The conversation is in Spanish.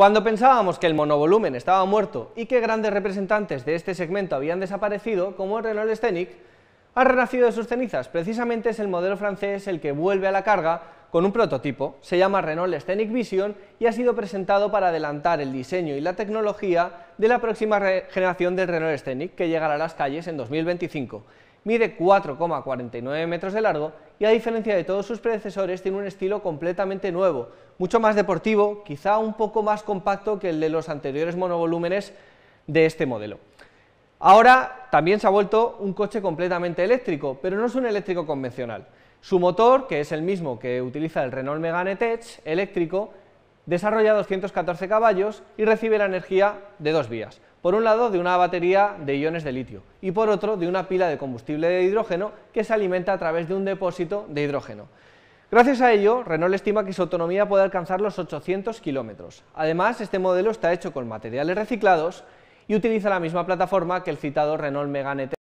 Cuando pensábamos que el monovolumen estaba muerto y que grandes representantes de este segmento habían desaparecido, como el Renault Scenic, ha renacido de sus cenizas. Precisamente es el modelo francés el que vuelve a la carga con un prototipo. Se llama Renault Scenic Vision y ha sido presentado para adelantar el diseño y la tecnología de la próxima generación del Renault Scenic que llegará a las calles en 2025 mide 4,49 metros de largo y a diferencia de todos sus predecesores tiene un estilo completamente nuevo, mucho más deportivo, quizá un poco más compacto que el de los anteriores monovolúmenes de este modelo. Ahora también se ha vuelto un coche completamente eléctrico, pero no es un eléctrico convencional. Su motor, que es el mismo que utiliza el Renault Megane Tech eléctrico, desarrolla 214 caballos y recibe la energía de dos vías, por un lado, de una batería de iones de litio y por otro, de una pila de combustible de hidrógeno que se alimenta a través de un depósito de hidrógeno. Gracias a ello, Renault estima que su autonomía puede alcanzar los 800 kilómetros. Además, este modelo está hecho con materiales reciclados y utiliza la misma plataforma que el citado Renault Megane